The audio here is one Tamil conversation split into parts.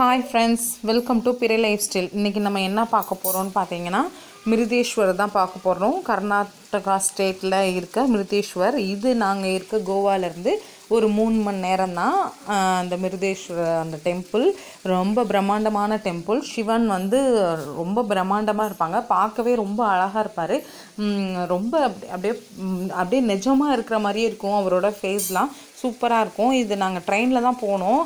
ஹாய் ஃப்ரெண்ட்ஸ் வெல்கம் டு பிறை லைஃப் ஸ்டைல் இன்றைக்கி நம்ம என்ன பார்க்க போகிறோம்னு பார்த்தீங்கன்னா மிருதேஸ்வர் தான் பார்க்க போகிறோம் கர்நாடகா ஸ்டேட்டில் இருக்க மிருதேஸ்வர் இது நாங்கள் இருக்க கோவாலேருந்து ஒரு மூணு மணி நேரம் தான் அந்த மிருதேஸ்வர் அந்த டெம்பிள் ரொம்ப பிரம்மாண்டமான டெம்பிள் சிவன் வந்து ரொம்ப பிரம்மாண்டமாக இருப்பாங்க பார்க்கவே ரொம்ப அழகாக இருப்பார் ரொம்ப அப்படியே அப்படியே நிஜமாக இருக்கிற மாதிரியே இருக்கும் அவரோட ஃபேஸ்லாம் சூப்பராக இருக்கும் இது நாங்கள் ட்ரெயினில் தான் போனோம்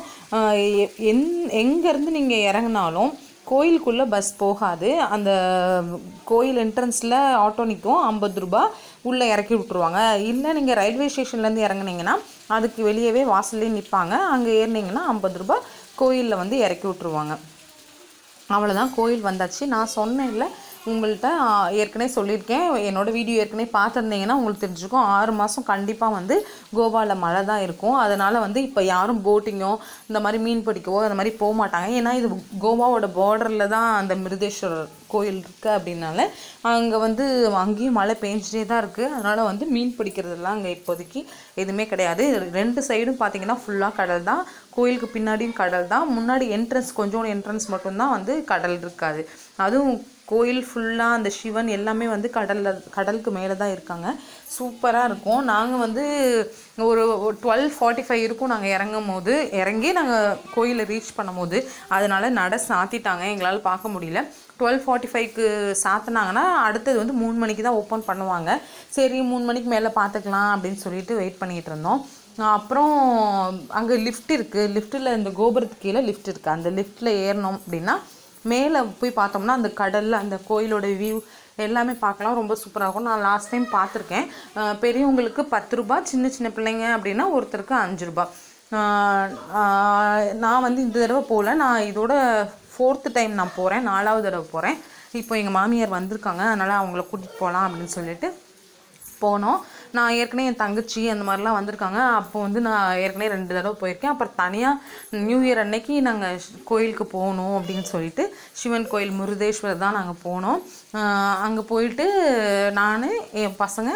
எந் எங்கேருந்து நீங்கள் இறங்கினாலும் கோயிலுக்குள்ளே பஸ் போகாது அந்த கோயில் என்ட்ரன்ஸில் ஆட்டோ நிற்கும் ஐம்பது ரூபா உள்ளே இறக்கி விட்ருவாங்க இல்லை நீங்கள் ரயில்வே ஸ்டேஷன்லேருந்து இறங்குனீங்கன்னா அதுக்கு வெளியவே வாசல்லே நிற்பாங்க அங்கே ஏறினீங்கன்னா ஐம்பது ரூபா கோயிலில் வந்து இறக்கி விட்ருவாங்க அவ்வளோதான் கோயில் வந்தாச்சு நான் சொன்னேன் இல்லை உங்கள்கிட்ட ஏற்கனவே சொல்லியிருக்கேன் என்னோடய வீடியோ ஏற்கனவே பார்த்துருந்தீங்கன்னா உங்களுக்கு தெரிஞ்சுக்கும் ஆறு மாதம் கண்டிப்பாக வந்து கோவாவில் மழை தான் இருக்கும் அதனால் வந்து இப்போ யாரும் போட்டிங்கோ இந்த மாதிரி மீன் பிடிக்கவோ அந்த மாதிரி போக மாட்டாங்க ஏன்னா இது கோவாவோட பார்டரில் தான் அந்த மிருதேஸ்வரர் கோயில் இருக்குது அப்படின்னால அங்கே வந்து அங்கேயும் மழை பெஞ்சிட்டே தான் இருக்குது அதனால் வந்து மீன் பிடிக்கிறதெல்லாம் அங்கே இப்போதைக்கு எதுவுமே கிடையாது ரெண்டு சைடும் பார்த்திங்கன்னா ஃபுல்லாக கடல் தான் கோயிலுக்கு பின்னாடியும் கடல் தான் முன்னாடி என்ட்ரன்ஸ் கொஞ்சோண்டு என்ட்ரன்ஸ் மட்டும்தான் வந்து கடல் இருக்காது அதுவும் கோயில் ஃபுல்லாக அந்த சிவன் எல்லாமே வந்து கடலில் கடலுக்கு மேலே தான் இருக்காங்க சூப்பராக இருக்கும் நாங்கள் வந்து ஒரு டுவெல் ஃபார்ட்டி ஃபைவ் இருக்கும் நாங்கள் இறங்கும் போது இறங்கி நாங்கள் கோயிலை ரீச் பண்ணும் போது அதனால் நட சாத்திட்டாங்க எங்களால் பார்க்க முடியல டுவெல் ஃபார்ட்டி ஃபைவ்க்கு சாத்தினாங்கன்னா அடுத்தது வந்து மூணு மணிக்கு தான் ஓப்பன் பண்ணுவாங்க சரி மூணு மணிக்கு மேலே பார்த்துக்கலாம் அப்படின்னு சொல்லிட்டு வெயிட் பண்ணிகிட்டு இருந்தோம் அப்புறம் அங்கே லிஃப்ட் இருக்குது லிஃப்ட்டில் இந்த கோபுரத்துக்கு கீழே லிஃப்ட் இருக்குது அந்த லிஃப்ட்டில் ஏறினோம் அப்படின்னா மேலே போய் பார்த்தோம்னா அந்த கடலில் அந்த கோயிலோட வியூ எல்லாமே பார்க்கலாம் ரொம்ப சூப்பராக இருக்கும் நான் லாஸ்ட் டைம் பார்த்துருக்கேன் பெரியவங்களுக்கு பத்து ரூபா சின்ன சின்ன பிள்ளைங்க அப்படின்னா ஒருத்தருக்கு அஞ்சு ரூபா நான் வந்து இந்த தடவை போகல நான் இதோட ஃபோர்த்து டைம் நான் போகிறேன் நாலாவது தடவை போகிறேன் இப்போ எங்கள் மாமியார் வந்திருக்காங்க அதனால் அவங்கள கூட்டிகிட்டு போகலாம் அப்படின்னு சொல்லிட்டு போனோம் நான் ஏற்கனவே என் தங்கச்சி அந்த மாதிரிலாம் வந்திருக்காங்க அப்போ வந்து நான் ஏற்கனவே ரெண்டு தடவை போயிருக்கேன் அப்புறம் தனியாக நியூ இயர் அன்னைக்கு நாங்கள் கோயிலுக்கு போகணும் அப்படின்னு சொல்லிட்டு சிவன் கோயில் முருதேஸ்வரர் தான் நாங்கள் போனோம் அங்கே போயிட்டு நான் என் பசங்க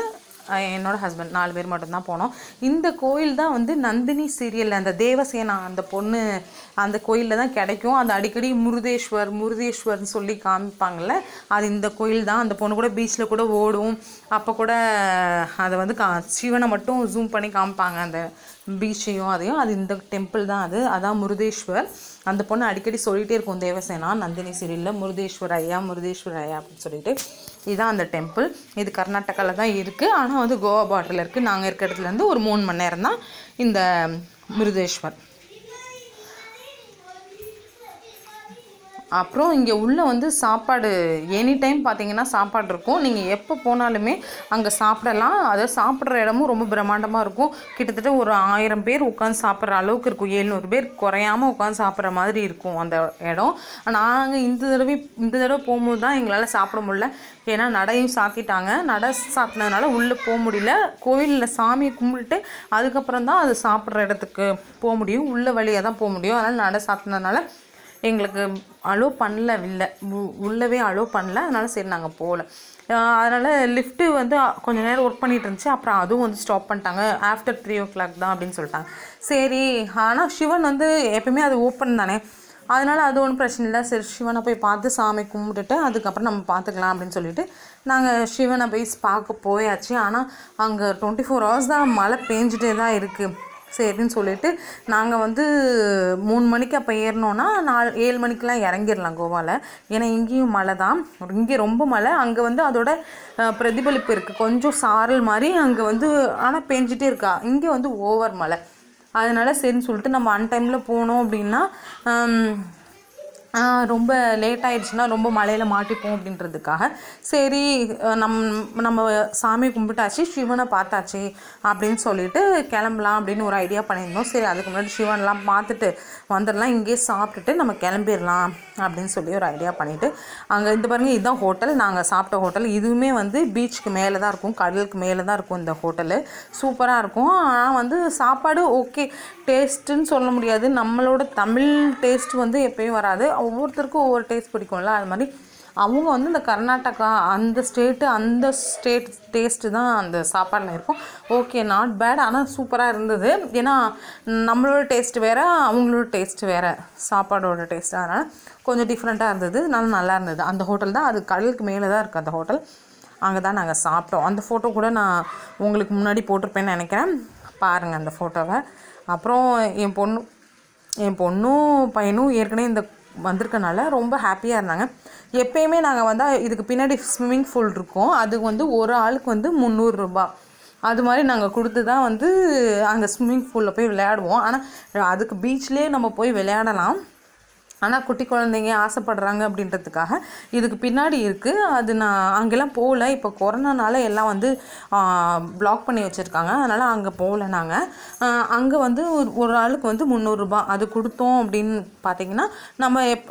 என்னோடய ஹஸ்பண்ட் நாலு பேர் மட்டும்தான் போனோம் இந்த கோயில் தான் வந்து நந்தினி சீரியலில் அந்த தேவசேனா அந்த பொண்ணு அந்த கோயிலில் தான் கிடைக்கும் அது அடிக்கடி முருதேஸ்வர் முருதேஸ்வர்னு சொல்லி காமிப்பாங்கள்ல அது இந்த கோயில் தான் அந்த பொண்ணு கூட பீச்சில் கூட ஓடும் அப்போ கூட அதை வந்து கா சிவனை மட்டும் ஜூம் பண்ணி காமிப்பாங்க அந்த பீச்சையும் அதையும் அது இந்த டெம்பிள் தான் அது அதான் முருதேஸ்வர் அந்த பொண்ணு அடிக்கடி சொல்லிகிட்டே இருக்கும் தேவசேனா நந்தினி சீரியலில் முருதேஸ்வர் ஐயா முருதேஸ்வர் ஐயா அப்படின்னு சொல்லிட்டு இதுதான் அந்த டெம்பிள் இது கர்நாடகாவில் தான் இருக்குது ஆனால் வந்து கோவா பார்டரில் இருக்குது நாங்கள் இருக்கிற இடத்துலேருந்து ஒரு மூணு மணி நேரம் தான் இந்த மிருதேஸ்வர் அப்புறம் இங்கே உள்ளே வந்து சாப்பாடு எனி டைம் பார்த்தீங்கன்னா சாப்பாடு இருக்கும் நீங்கள் எப்போ போனாலுமே அங்கே சாப்பிடலாம் அதை சாப்பிட்ற இடமும் ரொம்ப பிரம்மாண்டமாக இருக்கும் கிட்டத்தட்ட ஒரு ஆயிரம் பேர் உட்காந்து சாப்பிட்ற அளவுக்கு இருக்கும் எழுநூறு பேர் குறையாமல் உட்காந்து சாப்பிட்ற மாதிரி இருக்கும் அந்த இடம் நாங்கள் இந்த தடவை இந்த தடவை போகும்போது தான் எங்களால் சாப்பிட முடியல ஏன்னா நடையும் சாத்திட்டாங்க நடை சாத்தினதுனால உள்ளே போக முடியல கோவிலில் சாமியை கும்பிட்டு அதுக்கப்புறம் தான் அது சாப்பிட்ற இடத்துக்கு போக முடியும் உள்ள வழியாக தான் போக முடியும் அதனால் நடை சாத்தினதுனால எங்களுக்கு அலோவ் பண்ணல இல்லை உள்ளவே அலோவ் பண்ணல அதனால் சரி நாங்கள் போகல அதனால் லிஃப்ட்டு வந்து கொஞ்சம் நேரம் ஒர்க் பண்ணிகிட்டு இருந்துச்சு அப்புறம் அதுவும் வந்து ஸ்டாப் பண்ணிட்டாங்க ஆஃப்டர் த்ரீ ஓ கிளாக் தான் அப்படின்னு சொல்லிட்டாங்க சரி ஆனால் சிவன் வந்து எப்பயுமே அது ஓப்பன் தானே அதனால் அது ஒன்றும் பிரச்சனை இல்லை சரி சிவனை போய் பார்த்து சாமி கும்பிட்டுட்டு அதுக்கப்புறம் நம்ம பார்த்துக்கலாம் அப்படின்னு சொல்லிட்டு நாங்கள் சிவனை போய் பார்க்க போயாச்சு ஆனால் அங்கே டுவெண்ட்டி ஃபோர் ஹவர்ஸ் தான் மழை பேஞ்சிட்டே தான் இருக்குது சரின்னு சொல்லிட்டு நாங்கள் வந்து மூணு மணிக்கு அப்போ ஏறினோன்னா நாலு ஏழு மணிக்கெலாம் இறங்கிடலாம் கோவாவில் ஏன்னா இங்கேயும் மழை தான் இங்கே ரொம்ப மழை அங்கே வந்து அதோட பிரதிபலிப்பு இருக்குது கொஞ்சம் சாரல் மாதிரி அங்கே வந்து ஆனால் பெஞ்சிட்டே இருக்கா இங்கே வந்து ஓவர் மழை அதனால் சரின்னு சொல்லிட்டு நம்ம அன் டைமில் போனோம் அப்படின்னா ரொம்ப லேட் ஆகிடுச்சுன்னா ரொம்ப மழையில் மாட்டிப்போம் அப்படின்றதுக்காக சரி நம் நம்ம சாமி கும்பிட்டாச்சு சிவனை பார்த்தாச்சு அப்படின்னு சொல்லிட்டு கிளம்பலாம் அப்படின்னு ஒரு ஐடியா பண்ணியிருந்தோம் சரி அதுக்கு முன்னாடி சிவன்லாம் பார்த்துட்டு வந்துடலாம் இங்கேயே சாப்பிட்டுட்டு நம்ம கிளம்பிடலாம் அப்படின்னு சொல்லி ஒரு ஐடியா பண்ணிவிட்டு அங்கே இந்த பாருங்கள் இதுதான் ஹோட்டல் நாங்கள் சாப்பிட்ட ஹோட்டல் இதுவுமே வந்து பீச்சுக்கு மேலே தான் இருக்கும் கடலுக்கு மேலே தான் இருக்கும் இந்த ஹோட்டலு சூப்பராக இருக்கும் ஆனால் வந்து சாப்பாடு ஓகே டேஸ்ட்டுன்னு சொல்ல முடியாது நம்மளோட தமிழ் டேஸ்ட் வந்து எப்பயும் வராது ஒவ்வொருத்தருக்கும் ஒவ்வொரு டேஸ்ட் பிடிக்கும்ல அது மாதிரி அவங்க வந்து இந்த கர்நாடகா அந்த ஸ்டேட்டு அந்த ஸ்டேட் டேஸ்ட்டு தான் அந்த சாப்பாடில் இருக்கும் ஓகே நாட் பேட் ஆனால் சூப்பராக இருந்தது ஏன்னா நம்மளோட டேஸ்ட்டு வேறு அவங்களோட டேஸ்ட்டு வேறு சாப்பாடோட டேஸ்ட்டு அதனால் கொஞ்சம் டிஃப்ரெண்ட்டாக இருந்தது நல்லா நல்லா இருந்தது அந்த ஹோட்டல் தான் அது கடலுக்கு மேலே தான் இருக்குது அந்த ஹோட்டல் அங்கே தான் நாங்கள் சாப்பிட்டோம் அந்த ஃபோட்டோ கூட நான் உங்களுக்கு முன்னாடி போட்டிருப்பேன்னு நினைக்கிறேன் பாருங்கள் அந்த ஃபோட்டோவை அப்புறம் என் பொண்ணு என் பொண்ணும் பையனும் ஏற்கனவே இந்த வந்திருக்கனால ரொம்ப ஹாப்பியாக இருந்தாங்க எப்பயுமே நாங்கள் வந்தால் இதுக்கு பின்னாடி ஸ்விம்மிங் ஃபூல் இருக்கும் அது வந்து ஒரு ஆளுக்கு வந்து முந்நூறுரூபா அது மாதிரி நாங்கள் கொடுத்து தான் வந்து அங்கே ஸ்விம்மிங் ஃபூலில் போய் விளையாடுவோம் ஆனால் அதுக்கு பீச்லேயே நம்ம போய் விளையாடலாம் ஆனால் குட்டி குழந்தைங்க ஆசைப்படுறாங்க அப்படின்றதுக்காக இதுக்கு பின்னாடி இருக்குது அது நான் அங்கெல்லாம் போகல இப்போ கொரோனானால எல்லாம் வந்து பிளாக் பண்ணி வச்சுருக்காங்க அதனால் அங்கே போகல நாங்கள் அங்கே வந்து ஒரு ஒரு ஆளுக்கு வந்து முந்நூறுரூபா அது கொடுத்தோம் அப்படின்னு பார்த்தீங்கன்னா நம்ம எப்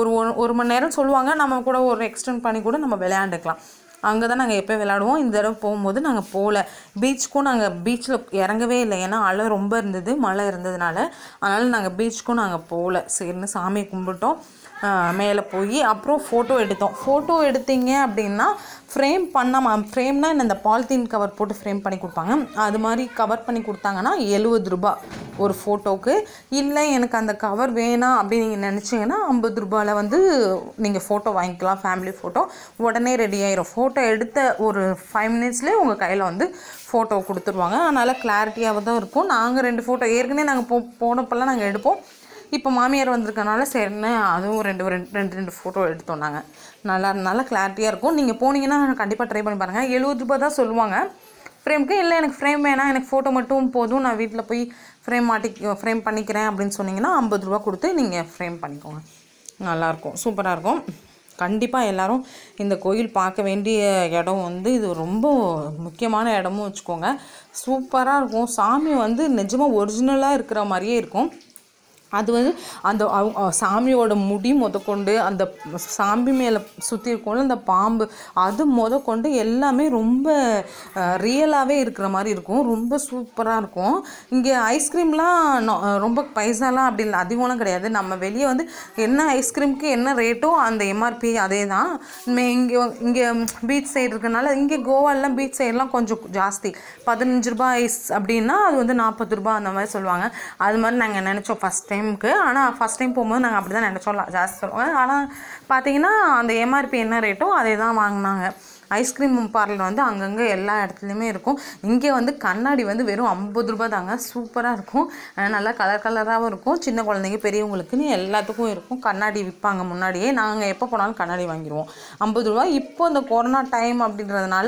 ஒரு ஒரு மணி நேரம் சொல்லுவாங்க நம்ம கூட ஒரு எக்ஸ்டெண்ட் பண்ணி கூட நம்ம விளையாண்டுக்கலாம் அங்கே தான் நாங்கள் எப்போ விளாடுவோம் இந்த தடவை போகும்போது நாங்கள் போகல பீச்சுக்கும் நாங்கள் பீச்சில் இறங்கவே இல்லை ஏன்னா அலை ரொம்ப இருந்தது மழை இருந்ததுனால அதனால் நாங்கள் பீச்சுக்கும் நாங்கள் போகல சரின்னு சாமியை கும்பிட்டோம் மேலே போய் அப்புறம் ஃபோட்டோ எடுத்தோம் ஃபோட்டோ எடுத்தீங்க அப்படின்னா ஃப்ரேம் பண்ணாம ஃப்ரேம்னா இந்த பாலித்தீன் கவர் போட்டு ஃப்ரேம் பண்ணி கொடுப்பாங்க அது மாதிரி கவர் பண்ணி கொடுத்தாங்கன்னா எழுபது ரூபா ஒரு ஃபோட்டோவுக்கு இல்லை எனக்கு அந்த கவர் வேணாம் அப்படின்னு நீங்கள் நினச்சிங்கன்னா ஐம்பது ரூபாயில் வந்து நீங்கள் ஃபோட்டோ வாங்கிக்கலாம் ஃபேமிலி ஃபோட்டோ உடனே ரெடி ஆயிரும் ஃபோட்டோ எடுத்த ஒரு ஃபைவ் மினிட்ஸ்லேயே உங்கள் கையில் வந்து ஃபோட்டோ கொடுத்துருவாங்க அதனால் கிளாரிட்டியாக தான் இருக்கும் நாங்கள் ரெண்டு ஃபோட்டோ ஏற்கனவே நாங்கள் போ போனப்பெல்லாம் நாங்கள் எடுப்போம் இப்போ மாமியார் வந்திருக்கனால சரின்னு அதுவும் ரெண்டு ரெண்டு ரெண்டு ரெண்டு ஃபோட்டோ எடுத்தோம் நாங்கள் நல்லா நல்லா கிளாரிட்டியாக இருக்கும் நீங்கள் போனீங்கன்னா கண்டிப்பாக ட்ரை பண்ணி பாருங்கள் எழுபது ரூபா தான் சொல்லுவாங்க ஃப்ரேமுக்கு இல்லை எனக்கு ஃப்ரேம் வேணாம் எனக்கு ஃபோட்டோ மட்டும் போதும் நான் வீட்டில் போய் ஃப்ரேம் மாட்டி ஃப்ரேம் பண்ணிக்கிறேன் அப்படின்னு சொன்னிங்கன்னா ஐம்பது ரூபா கொடுத்து நீங்கள் ஃப்ரேம் பண்ணிக்கோங்க நல்லாயிருக்கும் சூப்பராக இருக்கும் கண்டிப்பாக எல்லோரும் இந்த கோயில் பார்க்க வேண்டிய இடம் வந்து இது ரொம்ப முக்கியமான இடமும் வச்சுக்கோங்க சூப்பராக இருக்கும் சாமி வந்து நிஜமாக ஒரிஜினலாக இருக்கிற மாதிரியே இருக்கும் அது வந்து அந்த சாமியோட முடி முதற்கொண்டு அந்த சாமி மேலே சுற்றி இருக்கோம்ல அந்த பாம்பு அது முதற்கொண்டு எல்லாமே ரொம்ப ரியலாகவே இருக்கிற மாதிரி இருக்கும் ரொம்ப சூப்பராக இருக்கும் இங்கே ஐஸ்கிரீம்லாம் ரொம்ப பைசாலாம் அப்படி இல்லை அதிகம்லாம் கிடையாது நம்ம வெளியே வந்து என்ன ஐஸ்கிரீமுக்கு என்ன ரேட்டோ அந்த எம்ஆர்பி அதே தான் இங்கே இங்கே பீச் சைடு இருக்கனால இங்கே கோவாலெலாம் பீச் சைடெலாம் கொஞ்சம் ஜாஸ்தி பதினஞ்சு ரூபாய் அப்படின்னா அது வந்து நாற்பது ரூபா அந்த மாதிரி சொல்லுவாங்க அது மாதிரி நாங்கள் நினச்சோம் ஃபஸ்ட் டைம் டைமுக்கு ஆனால் ஃபஸ்ட் டைம் போகும்போது நாங்கள் அப்படி தான் நினச்சோம் ஜாஸ்தி சொல்லுவோம் ஆனால் பார்த்தீங்கன்னா அந்த எம்ஆர்பி என்ன ரேட்டோ அதே தான் வாங்கினாங்க ஐஸ்கிரீம் பார்லர் வந்து அங்கங்கே எல்லா இடத்துலையுமே இருக்கும் இங்கே வந்து கண்ணாடி வந்து வெறும் ஐம்பது ரூபா தாங்க சூப்பராக இருக்கும் நல்லா கலர் கலராகவும் இருக்கும் சின்ன குழந்தைங்க பெரியவங்களுக்குன்னு எல்லாத்துக்கும் இருக்கும் கண்ணாடி விற்பாங்க முன்னாடியே நாங்கள் எப்போ போனாலும் கண்ணாடி வாங்கிடுவோம் ஐம்பது ரூபா இப்போ இந்த கொரோனா டைம் அப்படின்றதுனால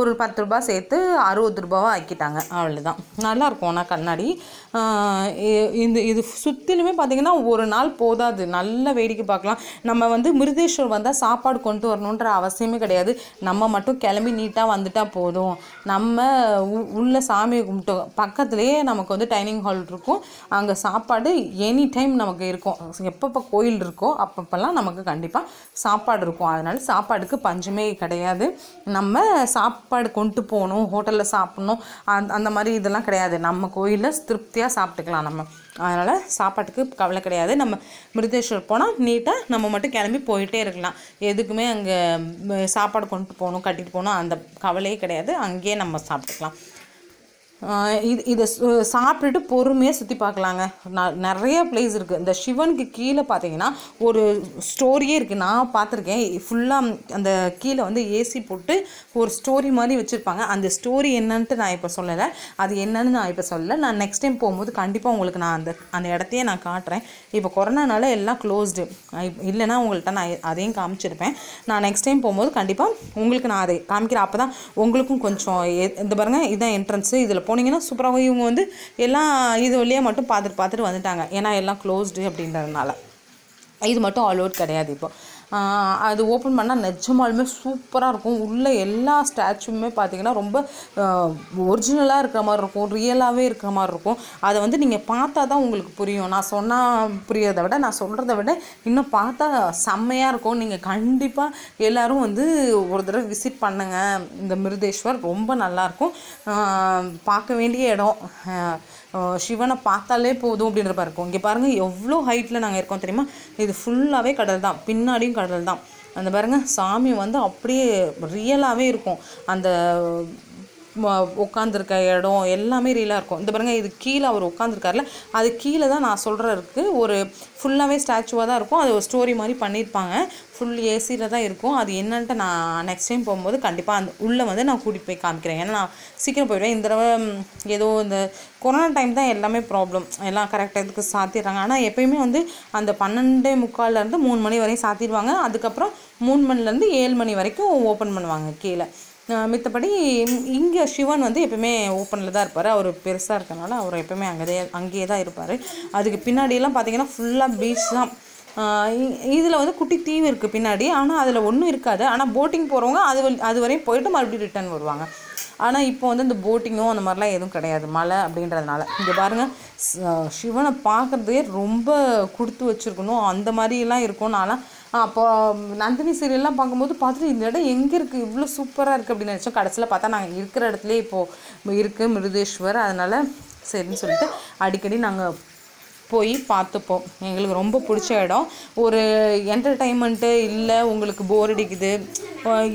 ஒரு பத்து ரூபா சேர்த்து அறுபது ரூபாவாக ஆக்கிட்டாங்க அவ்வளோதான் நல்லாயிருக்கும் ஆனால் கண்ணாடி இந்த இது சுற்றிலுமே பார்த்திங்கன்னா ஒரு நாள் போதாது நல்ல வேடிக்கை பார்க்கலாம் நம்ம வந்து மிருதேஸ்வர் வந்தால் சாப்பாடு கொண்டு வரணுன்ற அவசியமே கிடையாது நம்ம நம்ம மட்டும் கிளம்பி நீட்டாக வந்துட்டால் போதும் நம்ம உள்ளே சாமியை கும்பிட்டோம் பக்கத்துலேயே நமக்கு வந்து டைனிங் ஹால் இருக்கும் அங்கே சாப்பாடு எனி டைம் நமக்கு இருக்கும் எப்பப்போ கோயில் இருக்கோ அப்பப்பெல்லாம் நமக்கு கண்டிப்பாக சாப்பாடு இருக்கும் அதனால் சாப்பாடுக்கு பஞ்சமே கிடையாது நம்ம சாப்பாடு கொண்டு போகணும் ஹோட்டலில் சாப்பிட்ணும் அந்த மாதிரி இதெல்லாம் கிடையாது நம்ம கோயிலில் திருப்தியாக சாப்பிட்டுக்கலாம் நம்ம அதனால் சாப்பாட்டுக்கு கவலை கிடையாது நம்ம மிருதேஸ்வர் போனால் நீட்டாக நம்ம மட்டும் கிளம்பி போயிட்டே இருக்கலாம் எதுக்குமே அங்கே சாப்பாடு கொண்டுட்டு போகணும் கட்டிட்டு போகணும் அந்த கவலையே கிடையாது அங்கேயே நம்ம சாப்பிட்டுக்கலாம் இது இதை சாப்பிட்டுட்டு பொறுமையாக சுற்றி பார்க்கலாங்க நிறைய பிளேஸ் இருக்குது இந்த சிவனுக்கு கீழே பார்த்தீங்கன்னா ஒரு ஸ்டோரியே இருக்குது நான் பார்த்துருக்கேன் ஃபுல்லாக அந்த கீழே வந்து ஏசி போட்டு ஒரு ஸ்டோரி மாதிரி வச்சுருப்பாங்க அந்த ஸ்டோரி என்னன்ட்டு நான் இப்போ சொல்லலை அது என்னன்னு நான் இப்போ சொல்லலை நான் நெக்ஸ்ட் டைம் போகும்போது கண்டிப்பாக உங்களுக்கு நான் அந்த அந்த இடத்தையே நான் காட்டுறேன் இப்போ கொரோனானால எல்லாம் க்ளோஸ்டு இல்லைனா உங்கள்கிட்ட நான் அதையும் காமிச்சிருப்பேன் நான் நெக்ஸ்ட் டைம் போகும்போது கண்டிப்பாக உங்களுக்கு நான் அதை காமிக்கிறேன் அப்போ தான் உங்களுக்கும் கொஞ்சம் இந்த பாருங்கள் இதுதான் என்ட்ரன்ஸு இதில் போனீங்கன்னா சூப்பராக இவங்க வந்து எல்லாம் இது வழியாக மட்டும் பார்த்துட்டு பார்த்துட்டு வந்துட்டாங்க ஏன்னா எல்லாம் க்ளோஸ்டு அப்படின்றதுனால இது மட்டும் ஆல் கிடையாது இப்போ அது ஓப்பன் பண்ணால் நிஜமாலுமே சூப்பராக இருக்கும் உள்ளே எல்லா ஸ்டாச்சுமே பார்த்தீங்கன்னா ரொம்ப ஒரிஜினலாக இருக்கிற மாதிரி இருக்கும் ரியலாகவே இருக்கிற மாதிரி இருக்கும் அதை வந்து நீங்கள் பார்த்தா தான் உங்களுக்கு புரியும் நான் சொன்னால் புரியறதை விட நான் சொல்கிறத விட இன்னும் பார்த்தா செம்மையாக இருக்கும் நீங்கள் கண்டிப்பாக எல்லோரும் வந்து ஒரு தடவை விசிட் பண்ணுங்கள் இந்த மிருதேஸ்வர் ரொம்ப நல்லாயிருக்கும் பார்க்க வேண்டிய இடம் சிவனை பார்த்தாலே போதும் அப்படின்ற மாதிரி இருக்கும் இங்கே பாருங்கள் எவ்வளோ ஹைட்டில் நாங்கள் இருக்கோம் தெரியுமா இது ஃபுல்லாகவே கடல் தான் பின்னாடியும் கடல் தான் அந்த பாருங்கள் சாமி வந்து அப்படியே ரியலாகவே இருக்கும் அந்த உட்காந்துருக்க இடம் எல்லாமே ரீலாக இருக்கும் இந்த பாருங்கள் இது கீழே அவர் உட்காந்துருக்காருல அது கீழே தான் நான் சொல்கிறதுக்கு ஒரு ஃபுல்லாகவே ஸ்டாச்சுவாக தான் இருக்கும் அது ஒரு ஸ்டோரி மாதிரி பண்ணியிருப்பாங்க ஃபுல் ஏசியில் தான் இருக்கும் அது என்னன்ட்டு நான் நெக்ஸ்ட் டைம் போகும்போது கண்டிப்பாக அந்த உள்ளே வந்து நான் கூட்டி போய் காமிக்கிறேன் ஏன்னா நான் சீக்கிரம் போயிடுவேன் இந்த தடவை ஏதோ இந்த கொரோனா டைம் தான் எல்லாமே ப்ராப்ளம் எல்லாம் கரெக்டாக இதுக்கு சாத்திடுறாங்க ஆனால் எப்பயுமே வந்து அந்த பன்னெண்டே முக்கால்லேருந்து மூணு மணி வரையும் சாத்திடுவாங்க அதுக்கப்புறம் மூணு மணிலேருந்து ஏழு மணி வரைக்கும் ஓப்பன் பண்ணுவாங்க கீழே மித்தபடி இங்கே சிவன் வந்து எப்பவுமே ஓப்பனில் தான் இருப்பார் அவர் பெருசாக இருக்கனால அவர் எப்பவுமே அங்கே அங்கேயே தான் இருப்பார் அதுக்கு பின்னாடியெல்லாம் பார்த்தீங்கன்னா ஃபுல்லாக பீச் தான் இதில் வந்து குட்டி தீவு இருக்குது பின்னாடி ஆனால் அதில் ஒன்றும் இருக்காது ஆனால் போட்டிங் போகிறவங்க அது அது வரையும் போயிட்டு மறுபடியும் ரிட்டர்ன் வருவாங்க ஆனால் இப்போ வந்து இந்த போட்டிங்கும் அந்த மாதிரிலாம் எதுவும் கிடையாது மழை அப்படின்றதுனால இங்கே பாருங்கள் சிவனை பார்க்குறதே ரொம்ப கொடுத்து வச்சுருக்கணும் அந்த மாதிரிலாம் இருக்கும் நான்லாம் அப்போ நந்தினி சீரியல்லாம் பார்க்கும்போது பார்த்துட்டு இந்த இடம் எங்கே இருக்குது இவ்வளோ சூப்பராக இருக்குது அப்படின்னு நினச்சோம் கடைசியில் பார்த்தா நாங்கள் இருக்கிற இடத்துல இப்போது இருக்குது மிருதேஸ்வர் அதனால் சரின்னு சொல்லிட்டு அடிக்கடி நாங்கள் போய் பார்த்துப்போம் எங்களுக்கு ரொம்ப பிடிச்ச இடம் ஒரு என்டர்டைன்மெண்ட்டு இல்லை உங்களுக்கு போர் அடிக்குது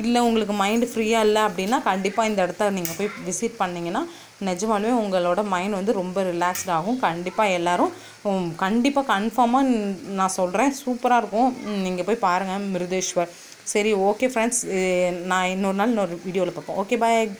இல்லை உங்களுக்கு மைண்டு ஃப்ரீயாக இல்லை அப்படின்னா கண்டிப்பாக இந்த இடத்த நீங்கள் போய் விசிட் பண்ணிங்கன்னா நிஜமாலுமே உங்களோட மைண்ட் வந்து ரொம்ப ரிலாக்ஸ்ட் ஆகும் கண்டிப்பாக எல்லோரும் கண்டிப்பாக கன்ஃபார்மாக நான் சொல்கிறேன் சூப்பராக இருக்கும் நீங்கள் போய் பாருங்கள் மிருதேஸ்வர் சரி ஓகே ஃப்ரெண்ட்ஸ் நான் இன்னொரு நாள் இன்னொரு வீடியோவில் பார்ப்போம் ஓகே பாய்